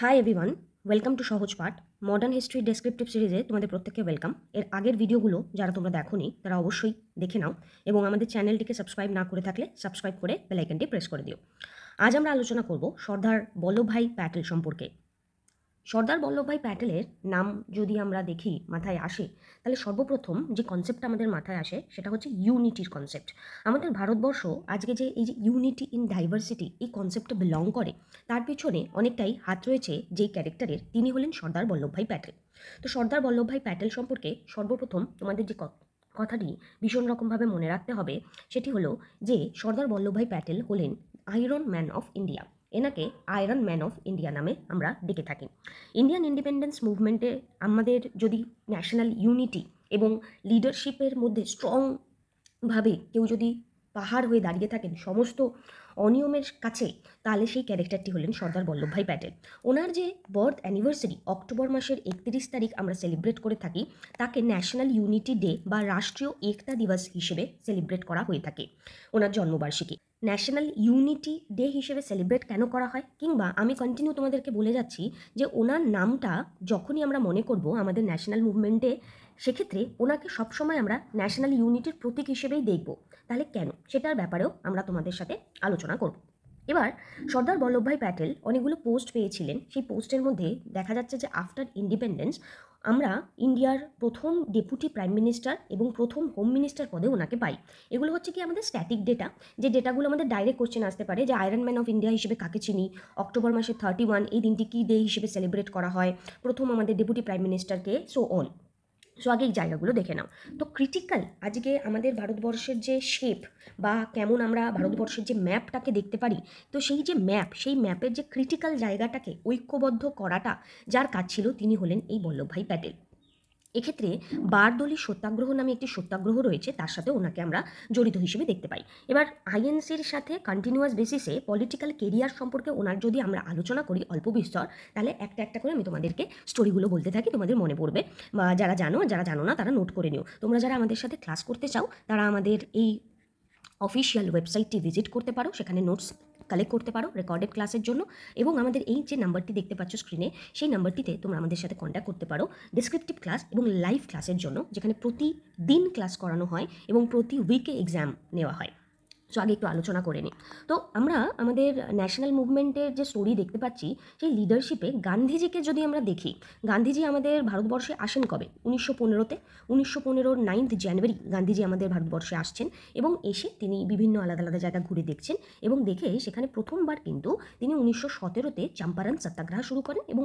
high everyone welcome to সহজ পাঠ modern history descriptive সিরিজে তোমাদের প্রত্যেককে ওয়েলকাম এর আগের ভিডিওগুলো যারা তোমরা দেখোনি তারা অবশ্যই দেখে নাও এবং আমাদের চ্যানেলটিকে সাবস্ক্রাইব না করে থাকলে সাবস্ক্রাইব করে বেলাইকনটি প্রেস করে দিও আজ আমরা আলোচনা করব সর্দার বল্লভভাই প্যাটেল সম্পর্কে সর্দার বল্লভভাই প্যাটেলের নাম যদি আমরা দেখি মাথায় আসে তাহলে সর্বপ্রথম যে কনসেপ্টটা আমাদের মাথায় আসে সেটা হচ্ছে ইউনিটির কনসেপ্ট আমাদের ভারতবর্ষ আজকে যে এই যে ইউনিটি ইন ডাইভার্সিটি এই কনসেপ্টটা বিলং করে তার পিছনে অনেকটাই হাত রয়েছে যেই ক্যারেক্টারের তিনি হলেন সর্দার বল্লভভাই প্যাটেল তো সর্দার বল্লভভাই প্যাটেল সম্পর্কে সর্বপ্রথম তোমাদের যে কথাটি ভীষণ রকমভাবে মনে রাখতে হবে সেটি হলো যে সর্দার বল্লভভাই প্যাটেল হলেন আয়রন ম্যান অফ ইন্ডিয়া এনাকে আয়রন ম্যান অফ ইন্ডিয়া নামে আমরা ডেকে থাকি ইন্ডিয়ান ইন্ডিপেন্ডেন্স মুভমেন্টে আমাদের যদি ন্যাশনাল ইউনিটি এবং লিডারশিপের মধ্যে স্ট্রংভাবে কেউ যদি পাহাড় হয়ে দাঁড়িয়ে থাকেন সমস্ত অনিয়মের কাছে তাহলে সেই ক্যারেক্টারটি হলেন সর্দার বল্লভভাই প্যাটেল ওনার যে বার্থ অ্যানিভার্সারি অক্টোবর মাসের একত্রিশ তারিখ আমরা সেলিব্রেট করে থাকি তাকে ন্যাশনাল ইউনিটি ডে বা রাষ্ট্রীয় একতা দিবস হিসেবে সেলিব্রেট করা হয়ে থাকে ওনার জন্মবার্ষিকী ন্যাশনাল ইউনিটি ডে হিসেবে সেলিব্রেট কেন করা হয় কিংবা আমি কন্টিনিউ তোমাদেরকে বলে যাচ্ছি যে ওনার নামটা যখনই আমরা মনে করব আমাদের ন্যাশনাল মুভমেন্টে সেক্ষেত্রে ওনাকে সবসময় আমরা ন্যাশনাল ইউনিটির প্রতীক হিসেবেই দেখব তাহলে কেন সেটার ব্যাপারেও আমরা তোমাদের সাথে আলোচনা করব এবার সর্দার বল্লভভাই প্যাটেল অনেকগুলো পোস্ট পেয়েছিলেন সেই পোস্টের মধ্যে দেখা যাচ্ছে যে আফটার ইন্ডিপেন্ডেন্স আমরা ইন্ডিয়ার প্রথম ডেপুটি প্রাইম মিনিস্টার এবং প্রথম হোম মিনিস্টার পদে ওনাকে পাই এগুলো হচ্ছে কি আমাদের স্ট্যাটিক ডেটা যে ডেটাগুলো আমাদের ডাইরেক্ট কোশ্চেন আসতে পারে যে আয়রন ম্যান অফ ইন্ডিয়া হিসেবে কাকে চিনি অক্টোবর মাসের থার্টি ওয়ান এই দিনটি কী ডে হিসেবে সেলিব্রেট করা হয় প্রথম আমাদের ডেপুটি প্রাইম মিনিস্টারকে সো অন সো আগে এই জায়গাগুলো দেখে নাও তো ক্রিটিক্যাল আজকে আমাদের ভারতবর্ষের যে শেপ বা কেমন আমরা ভারতবর্ষের যে ম্যাপটাকে দেখতে পারি তো সেই যে ম্যাপ সেই ম্যাপের যে ক্রিটিক্যাল জায়গাটাকে ঐক্যবদ্ধ করাটা যার কাজ ছিল তিনি হলেন এই বল্লভভাই প্যাটেল এক্ষেত্রে বারদলি সত্যাগ্রহ নামে একটি সত্যাগ্রহ রয়েছে তার সাথে ওনাকে আমরা জড়িত হিসেবে দেখতে পাই এবার আইএনসির সাথে কন্টিনিউয়াস বেসিসে পলিটিক্যাল কেরিয়ার সম্পর্কে ওনার যদি আমরা আলোচনা করি অল্প বিস্তর তাহলে একটা একটা করে আমি তোমাদেরকে স্টোরিগুলো বলতে থাকি তোমাদের মনে পড়বে বা যারা জানো যারা জানো না তারা নোট করে নিও তোমরা যারা আমাদের সাথে ক্লাস করতে চাও তারা আমাদের এই অফিসিয়াল ওয়েবসাইটটি ভিজিট করতে পারো সেখানে নোটস কালেক্ট করতে পারো রেকর্ডেড ক্লাসের জন্য এবং আমাদের এই যে নাম্বারটি দেখতে পাচ্ছ স্ক্রিনে সেই নাম্বারটিতে তোমরা আমাদের সাথে কন্ট্যাক্ট করতে পারো ডিসক্রিপটিভ ক্লাস এবং লাইভ ক্লাসের জন্য যেখানে প্রতিদিন ক্লাস করানো হয় এবং প্রতি উইকে এক্সাম নেওয়া হয় সো আগে একটু আলোচনা করে নিই তো আমরা আমাদের ন্যাশনাল মুভমেন্টের যে স্টোরি দেখতে পাচ্ছি সেই লিডারশিপে গান্ধীজিকে যদি আমরা দেখি গান্ধীজি আমাদের ভারতবর্ষে আসেন কবে উনিশশো পনেরোতে উনিশশো পনেরোর নাইন্থ জানুয়ারি গান্ধীজি আমাদের ভারতবর্ষে আসছেন এবং এসে তিনি বিভিন্ন আলাদা আলাদা জায়গা ঘুরে দেখছেন এবং দেখে সেখানে প্রথমবার কিন্তু তিনি উনিশশো সতেরোতে চম্পারণ সত্যাগ্রহ শুরু করেন এবং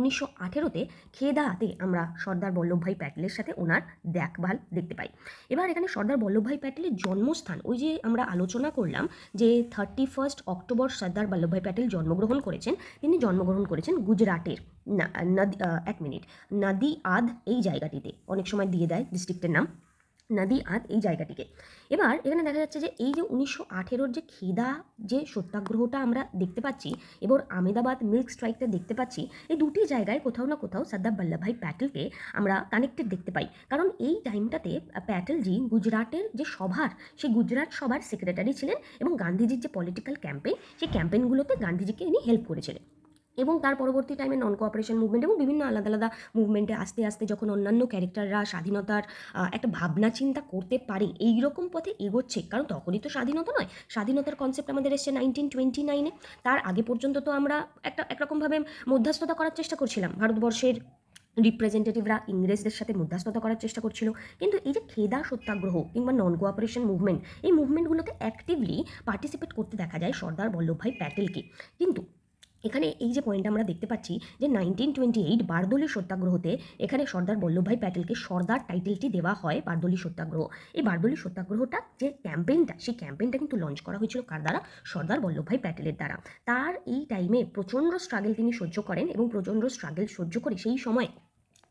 উনিশশো আঠেরোতে খেদাতে আমরা সর্দার বল্লভভাই প্যাটেলের সাথে ওনার দেখভাল দেখতে পাই এবার এখানে সর্দার বল্লভভাই প্যাটেলের জন্মস্থান ওই যে আমরা আলোচনা করলাম যে thirty first October Sardar Vallabhbhai Patel জন্মগ্রহণ করেছেন তিনি জন্মগ্রহণ করেছেন গুজরাটের না নদী এক মিনিট নাদি আদ এই জায়গাটিতে অনেক সময় দিয়ে দেয় ডিস্ট্রিক্টের নাম নদী আঁত এই জায়গাটিকে এবার এখানে দেখা যাচ্ছে যে এই যে উনিশশো আঠেরোর যে খিদা যে সত্যাগ্রহটা আমরা দেখতে পাচ্ছি এবং আমেদাবাদ মিল্ক স্ট্রাইকটা দেখতে পাচ্ছি এই দুটি জায়গায় কোথাও না কোথাও সর্দার বল্লভভাই প্যাটেলকে আমরা কানেক্টেড দেখতে পাই কারণ এই টাইমটাতে প্যাটেলজি গুজরাটের যে সভার সেই গুজরাট সভার সেক্রেটারি ছিলেন এবং গান্ধীজির যে পলিটিক্যাল ক্যাম্পেইন সেই ক্যাম্পেইনগুলোতে গান্ধীজিকে ইনি হেল্প করেছিলেন এবং তার পরবর্তী টাইমে নন কোঅপারেশন মুভমেন্ট এবং বিভিন্ন আলাদা আলাদা মুভমেন্টে আস্তে আস্তে যখন অন্যান্য ক্যারেক্টাররা স্বাধীনতার একটা ভাবনা চিন্তা করতে পারে এই রকম পথে এগোচ্ছে কারণ তখনই তো স্বাধীনতা নয় স্বাধীনতার কনসেপ্ট আমাদের এসছে নাইনটিন টোয়েন্টি নাইনে তার আগে পর্যন্ত তো আমরা একটা একরকমভাবে মধ্যস্থতা করার চেষ্টা করছিলাম ভারতবর্ষের রিপ্রেজেন্টেটিভরা ইংরেজদের সাথে মধ্যস্থতা করার চেষ্টা করছিল কিন্তু এই যে খেদা সত্যাগ্রহ কিংবা নন কোঅপারেশন মুভমেন্ট এই মুভমেন্টগুলোতে অ্যাক্টিভলি পার্টিসিপেট করতে দেখা যায় সর্দার বল্লভভাই প্যাটেলকে কিন্তু এখানে এই যে পয়েন্ট আমরা দেখতে পাচ্ছি যে নাইনটিন টোয়েন্টি এইট বারদলি সত্যাগ্রহতে এখানে সর্দার বল্লভভাই প্যাটেলকে সর্দার টাইটেলটি দেওয়া হয় বারদলি সত্যাগ্রহ এই বারদলি সত্যাগ্রহটা যে ক্যাম্পেইনটা সেই ক্যাম্পেইনটা কিন্তু লঞ্চ করা হয়েছিল কার দ্বারা সর্দার বল্লভভাই প্যাটেলের দ্বারা তার এই টাইমে প্রচণ্ড স্ট্রাগেল তিনি সহ্য করেন এবং প্রচণ্ড স্ট্রাগেল সহ্য করে সেই সময়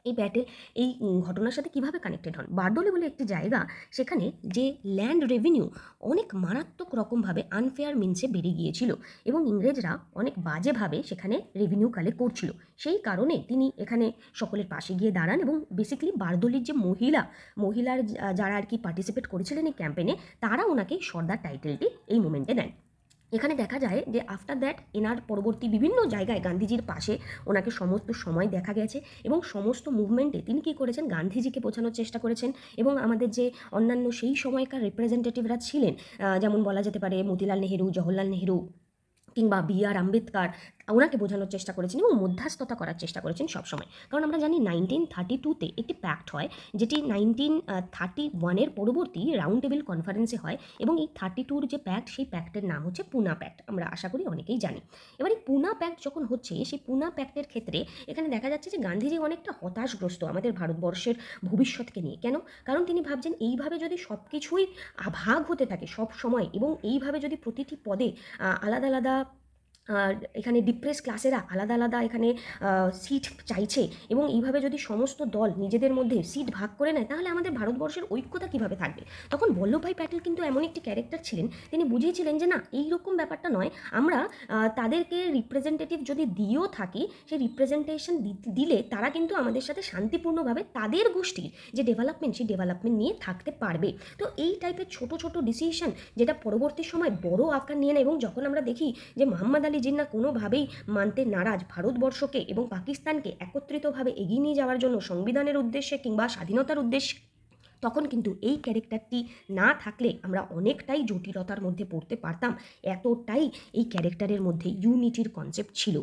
এই ব্যাটেল এই ঘটনার সাথে কিভাবে কানেক্টেড হন বারডোলে বলে একটি জায়গা সেখানে যে ল্যান্ড রেভিনিউ অনেক মারাত্মক রকমভাবে আনফেয়ার মিনসে বেড়ে গিয়েছিল এবং ইংরেজরা অনেক বাজেভাবে সেখানে রেভিনিউ কালেক্ট করছিল সেই কারণে তিনি এখানে সকলের পাশে গিয়ে দাঁড়ান এবং বেসিক্যালি বারদলির যে মহিলা মহিলার যারা আর কি পার্টিসিপেট করেছিলেন এই ক্যাম্পেনে তারা ওনাকে সর্দার টাইটেলটি এই মোমেন্টে দেন এখানে দেখা যায় যে আফটার দ্যাট এনার পরবর্তী বিভিন্ন জায়গায় গান্ধীজির পাশে ওনাকে সমস্ত সময় দেখা গেছে এবং সমস্ত মুভমেন্টে তিনি কী করেছেন গান্ধীজিকে পৌঁছানোর চেষ্টা করেছেন এবং আমাদের যে অন্যান্য সেই সময়কার রিপ্রেজেন্টেটিভরা ছিলেন যেমন বলা যেতে পারে মতিলাল নেহেরু জওহরলাল নেহেরু কিংবা বি আর আম্বেদকার ওনাকে বোঝানোর চেষ্টা করেছেন এবং মধ্যস্থতা করার চেষ্টা করেছেন সবসময় কারণ আমরা জানি নাইনটিন থার্টি টুতে একটি প্যাক্ট হয় যেটি নাইনটিন থার্টি ওয়ানের পরবর্তী রাউন্ড টেবিল কনফারেন্সে হয় এবং এই থার্টি টুর যে প্যাক্ট সেই প্যাক্টের নাম হচ্ছে পুনা প্যাক্ট আমরা আশা করি অনেকেই জানি এবার এই পুনা প্যাক্ট যখন হচ্ছে সেই পুনা প্যাক্টের ক্ষেত্রে এখানে দেখা যাচ্ছে যে গান্ধীজি অনেকটা হতাশগ্রস্ত আমাদের ভারতবর্ষের ভবিষ্যৎকে নিয়ে কেন কারণ তিনি ভাবছেন এইভাবে যদি সব কিছুই ভাগ হতে থাকে সব সময় এবং এইভাবে যদি প্রতিটি পদে আলাদা আলাদা এখানে ডিপ্রেস ক্লাসেরা আলাদা আলাদা এখানে সিট চাইছে এবং এইভাবে যদি সমস্ত দল নিজেদের মধ্যে সিট ভাগ করে নেয় তাহলে আমাদের ভারতবর্ষের ঐক্যতা কিভাবে থাকবে তখন বল্লভভাই প্যাটেল কিন্তু এমন একটি ক্যারেক্টার ছিলেন তিনি বুঝিয়েছিলেন যে না এই রকম ব্যাপারটা নয় আমরা তাদেরকে রিপ্রেজেন্টেটিভ যদি দিয়েও থাকি সেই রিপ্রেজেন্টেশন দিলে তারা কিন্তু আমাদের সাথে শান্তিপূর্ণভাবে তাদের গোষ্ঠীর যে ডেভেলপমেন্ট সেই ডেভেলপমেন্ট নিয়ে থাকতে পারবে তো এই টাইপের ছোট ছোট ডিসিশন যেটা পরবর্তী সময় বড় আকার নিয়ে নেয় এবং যখন আমরা দেখি যে মোহাম্মদ আলী শেখ না কোনোভাবেই মানতে নারাজ ভারতবর্ষকে এবং পাকিস্তানকে একত্রিতভাবে এগিয়ে নিয়ে যাওয়ার জন্য সংবিধানের উদ্দেশ্যে কিংবা স্বাধীনতার উদ্দেশ্যে তখন কিন্তু এই ক্যারেক্টারটি না থাকলে আমরা অনেকটাই জটিলতার মধ্যে পড়তে পারতাম এতটাই এই ক্যারেক্টারের মধ্যে ইউনিটির কনসেপ্ট ছিল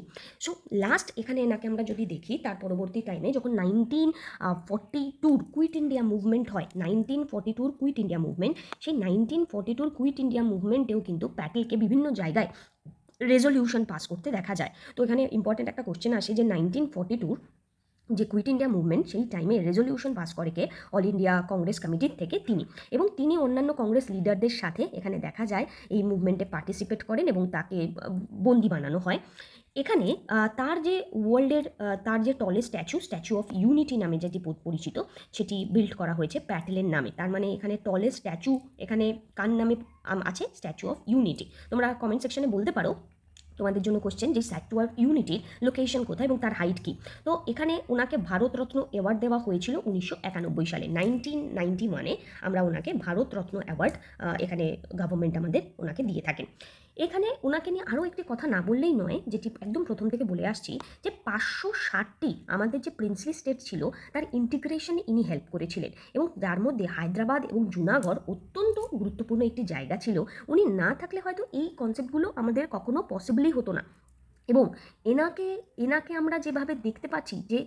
সো লাস্ট এখানে এনাকে আমরা যদি দেখি তার পরবর্তী টাইমে যখন নাইনটিন ফর্টি টুর কুইট ইন্ডিয়া মুভমেন্ট হয় নাইনটিন ফর্টি টুর কুইট ইন্ডিয়া মুভমেন্ট সেই নাইনটিন ফর্টি টুর কুইট ইন্ডিয়া মুভমেন্টেও কিন্তু প্যাটেলকে বিভিন্ন জায়গায় রেজলিউশন পাস করতে দেখা যায় তো এখানে ইম্পর্টেন্ট একটা কোশ্চেন আসে যে নাইনটিন ফর্টি টুর যে কুইট ইন্ডিয়া মুভমেন্ট সেই টাইমে রেজলিউশন পাস করে কে অল ইন্ডিয়া কংগ্রেস কমিটির থেকে তিনি এবং তিনি অন্যান্য কংগ্রেস লিডারদের সাথে এখানে দেখা যায় এই মুভমেন্টে পার্টিসিপেট করেন এবং তাকে বন্দি বানানো হয় এখানে তার যে ওয়ার্ল্ডের তার যে টলে স্ট্যাচু স্ট্যাচু অফ ইউনিটি নামে যেটি পরিচিত সেটি বিল্ড করা হয়েছে প্যাটেলের নামে তার মানে এখানে টলে স্ট্যাচু এখানে কার নামে আছে স্ট্যাচু অফ ইউনিটি তোমরা কমেন্ট সেকশনে বলতে পারো তোমাদের জন্য কোশ্চেন যে স্যাটুয়ার ইউনিটির লোকেশন কোথায় এবং তার হাইট কী তো এখানে ওনাকে ভারতরত্ন অ্যাওয়ার্ড দেওয়া হয়েছিল উনিশশো একানব্বই সালে নাইনটিন নাইনটি মানে আমরা ওনাকে ভারতরত্ন অ্যাওয়ার্ড এখানে গভর্নমেন্ট আমাদের ওনাকে দিয়ে থাকেন এখানে ওনাকে নিয়ে আরও একটি কথা না বললেই নয় যেটি একদম প্রথম থেকে বলে আসছি যে পাঁচশো ষাটটি আমাদের যে প্রিন্সলি স্টেট ছিল তার ইন্টিগ্রেশনে ইনি হেল্প করেছিলেন এবং যার মধ্যে হায়দ্রাবাদ এবং জুনাগড় অত্যন্ত গুরুত্বপূর্ণ একটি জায়গা ছিল উনি না থাকলে হয়তো এই কনসেপ্টগুলো আমাদের কখনো পসিবলই হতো না এবং এনাকে এনাকে আমরা যেভাবে দেখতে পাচ্ছি যে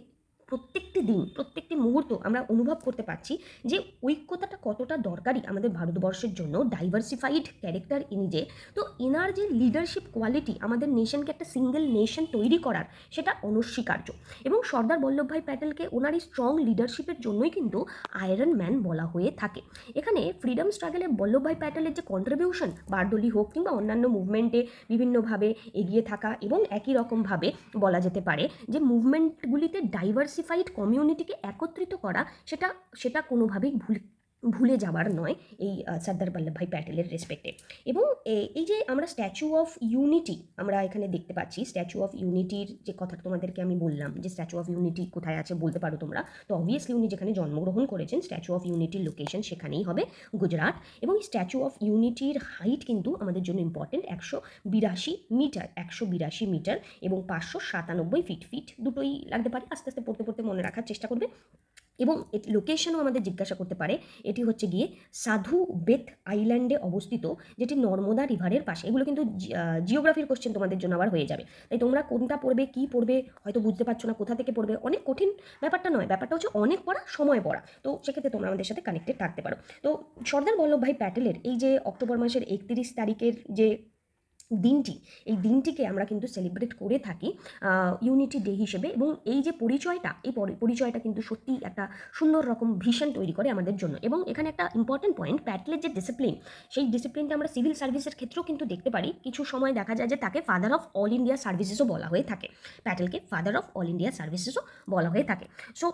প্রত্যেকটি দিন প্রত্যেকটি মুহূর্ত আমরা অনুভব করতে পারছি যে ঐক্যতাটা কতটা দরকারি আমাদের ভারতবর্ষের জন্য ডাইভার্সিফাইড ক্যারেক্টার ইনি যে তো এনার যে লিডারশিপ কোয়ালিটি আমাদের নেশনকে একটা সিঙ্গেল নেশন তৈরি করার সেটা অনস্বীকার্য এবং সর্দার বল্লভভাই প্যাটেলকে ওনার এই স্ট্রং লিডারশিপের জন্যই কিন্তু আয়রন ম্যান বলা হয়ে থাকে এখানে ফ্রিডম স্ট্রাগলে বল্লভভাই প্যাটেলের যে কন্ট্রিবিউশন বারদলি হোক কিংবা অন্যান্য মুভমেন্টে বিভিন্নভাবে এগিয়ে থাকা এবং একই রকমভাবে বলা যেতে পারে যে মুভমেন্টগুলিতে ডাইভার্সি ডাইভার্সিফাইড কমিউনিটিকে একত্রিত করা সেটা সেটা কোনোভাবেই ভুল ভুলে যাওয়ার নয় এই সর্দার বল্লভভাই প্যাটেলের রেসপেক্টে এবং এই যে আমরা স্ট্যাচু অফ ইউনিটি আমরা এখানে দেখতে পাচ্ছি স্ট্যাচু অফ ইউনিটির যে কথাটা তোমাদেরকে আমি বললাম যে স্ট্যাচু অফ ইউনিটি কোথায় আছে বলতে পারো তোমরা তো অবভিয়াসলি উনি যেখানে জন্মগ্রহণ করেছেন স্ট্যাচু অফ ইউনিটির লোকেশন সেখানেই হবে গুজরাট এবং স্ট্যাচু অফ ইউনিটির হাইট কিন্তু আমাদের জন্য ইম্পর্টেন্ট একশো বিরাশি মিটার একশো বিরাশি মিটার এবং পাঁচশো সাতানব্বই ফিট ফিট দুটোই লাগতে পারে আস্তে আস্তে পড়তে পড়তে মনে রাখার চেষ্টা করবে এবং এটি লোকেশনও আমাদের জিজ্ঞাসা করতে পারে এটি হচ্ছে গিয়ে সাধু বেথ আইল্যান্ডে অবস্থিত যেটি নর্মদা রিভারের পাশে এগুলো কিন্তু জিওগ্রাফির কোশ্চেন তোমাদের জন্য আবার হয়ে যাবে তাই তোমরা কোনটা পড়বে কি পড়বে হয়তো বুঝতে পারছো না কোথা থেকে পড়বে অনেক কঠিন ব্যাপারটা নয় ব্যাপারটা হচ্ছে অনেক পড়া সময় পড়া তো সেক্ষেত্রে তোমরা আমাদের সাথে কানেক্টেড থাকতে পারো তো সর্দার বল্লভভাই প্যাটেলের এই যে অক্টোবর মাসের একত্রিশ তারিখের যে দিনটি এই দিনটিকে আমরা কিন্তু সেলিব্রেট করে থাকি ইউনিটি ডে হিসেবে এবং এই যে পরিচয়টা এই পরিচয়টা কিন্তু সত্যি একটা সুন্দর রকম ভিশন তৈরি করে আমাদের জন্য এবং এখানে একটা ইম্পর্টেন্ট পয়েন্ট প্যাটেলের যে ডিসিপ্লিন সেই ডিসিপ্লিনটা আমরা সিভিল সার্ভিসের ক্ষেত্রেও কিন্তু দেখতে পারি কিছু সময় দেখা যায় যে তাকে ফাদার অফ অল ইন্ডিয়া সার্ভিসেসও বলা হয়ে থাকে প্যাটেলকে ফাদার অফ অল ইন্ডিয়া সার্ভিসেসও বলা হয়ে থাকে সো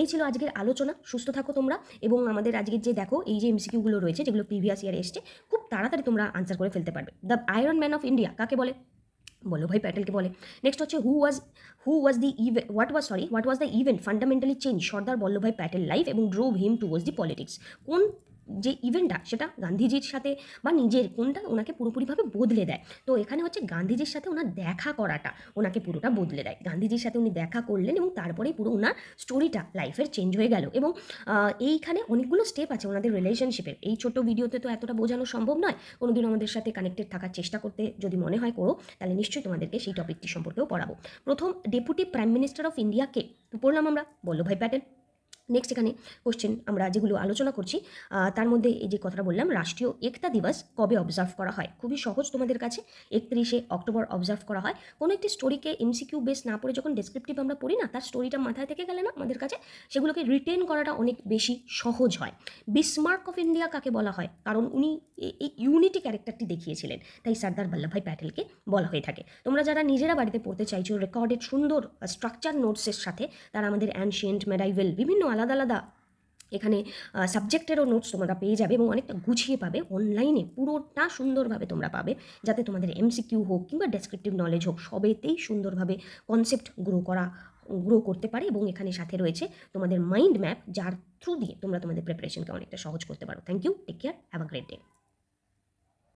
এই ছিল আজকের আলোচনা সুস্থ থাকো তোমরা এবং আমাদের আজকের যে দেখো এই যে এমসিকিউগুলো রয়েছে যেগুলো প্রিভিয়াস ইয়ারে এসছে খুব তাড়াতাড়ি তোমরা আনসার করে ফেলতে পারবে the iron man of India কাকে বলে বলো ভাই পেটেল কে বলে नेक्स्ट হচ্ছে who was who was the what was sorry what was the even fundamentally change Sardar Vallabhbhai Patel life and drew him towards the politics कौन যে ইভেন্টটা সেটা গান্ধীজির সাথে বা নিজের কোনটা ওনাকে পুরোপুরিভাবে বদলে দেয় তো এখানে হচ্ছে গান্ধীজির সাথে ওনার দেখা করাটা ওনাকে পুরোটা বদলে দেয় গান্ধীজির সাথে উনি দেখা করলেন এবং তারপরেই পুরো ওনার স্টোরিটা লাইফের চেঞ্জ হয়ে গেল এবং এইখানে অনেকগুলো স্টেপ আছে ওনাদের রিলেশনশিপের এই ছোট ভিডিওতে তো এতটা বোঝানো সম্ভব নয় কোনোদিন আমাদের সাথে কানেক্টেড থাকার চেষ্টা করতে যদি মনে হয় করো তাহলে নিশ্চয়ই তোমাদেরকে সেই টপিকটি সম্পর্কেও পড়াবো প্রথম ডেপুটি প্রাইম মিনিস্টার অফ ইন্ডিয়াকে পড়লাম আমরা ভাই প্যাটেল নেক্সট এখানে কোশ্চেন আমরা যেগুলো আলোচনা করছি তার মধ্যে এই যে কথাটা বললাম রাষ্ট্রীয় একতা দিবস কবে অবজার্ভ করা হয় খুবই সহজ তোমাদের কাছে একত্রিশে অক্টোবর অবজার্ভ করা হয় কোনো একটি স্টোরিকে এমসিকিউ বেস না পড়ে যখন ডেসক্রিপটিভ আমরা পড়ি না তার স্টোরিটা মাথায় থেকে গেলে না আমাদের কাছে সেগুলোকে রিটেন করাটা অনেক বেশি সহজ হয় বিসমার্ক অফ ইন্ডিয়া কাকে বলা হয় কারণ উনি এই ইউনিটি ক্যারেক্টারটি দেখিয়েছিলেন তাই সর্দার বল্লভভাই প্যাটেলকে বলা হয়ে থাকে তোমরা যারা নিজেরা বাড়িতে পড়তে চাইছো রেকর্ডেড সুন্দর স্ট্রাকচার নোটসের সাথে তারা আমাদের অ্যানশিয়েন্ট মেডাইভেল বিভিন্ন আলাদা আলাদা এখানে সাবজেক্টেরও নোটস তোমরা পেয়ে যাবে এবং অনেকটা গুছিয়ে পাবে অনলাইনে পুরোটা সুন্দরভাবে তোমরা পাবে যাতে তোমাদের এমসিকিউ হোক কিংবা ডেসক্রিপটিভ নলেজ হোক সবেতেই সুন্দরভাবে কনসেপ্ট গ্রো করা গ্রো করতে পারে এবং এখানে সাথে রয়েছে তোমাদের মাইন্ড ম্যাপ যার থ্রু দিয়ে তোমরা তোমাদের প্রিপারেশনকে অনেকটা সহজ করতে পারো thank you take care have a great day